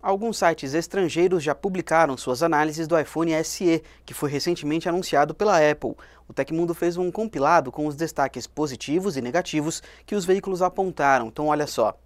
Alguns sites estrangeiros já publicaram suas análises do iPhone SE, que foi recentemente anunciado pela Apple. O Tecmundo fez um compilado com os destaques positivos e negativos que os veículos apontaram, então olha só.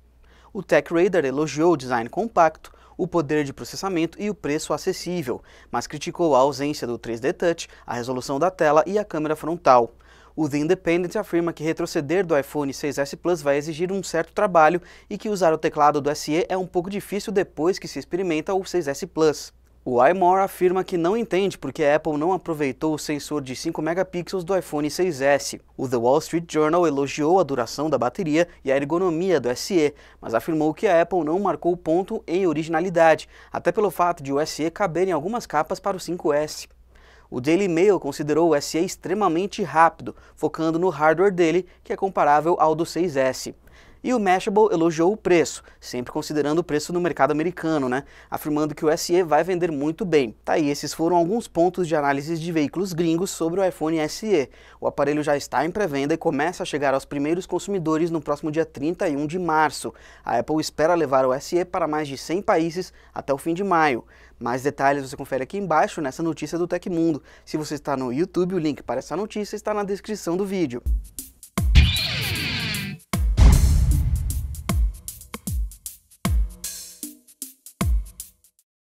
O TechRadar elogiou o design compacto, o poder de processamento e o preço acessível, mas criticou a ausência do 3D Touch, a resolução da tela e a câmera frontal. O The Independent afirma que retroceder do iPhone 6S Plus vai exigir um certo trabalho e que usar o teclado do SE é um pouco difícil depois que se experimenta o 6S Plus. O iMore afirma que não entende porque a Apple não aproveitou o sensor de 5 megapixels do iPhone 6S. O The Wall Street Journal elogiou a duração da bateria e a ergonomia do SE, mas afirmou que a Apple não marcou o ponto em originalidade, até pelo fato de o SE caber em algumas capas para o 5S. O Daily Mail considerou o SE extremamente rápido, focando no hardware dele, que é comparável ao do 6S. E o Mashable elogiou o preço, sempre considerando o preço no mercado americano, né? afirmando que o SE vai vender muito bem. Tá aí, esses foram alguns pontos de análise de veículos gringos sobre o iPhone SE. O aparelho já está em pré-venda e começa a chegar aos primeiros consumidores no próximo dia 31 de março. A Apple espera levar o SE para mais de 100 países até o fim de maio. Mais detalhes você confere aqui embaixo nessa notícia do Tecmundo. Se você está no YouTube, o link para essa notícia está na descrição do vídeo.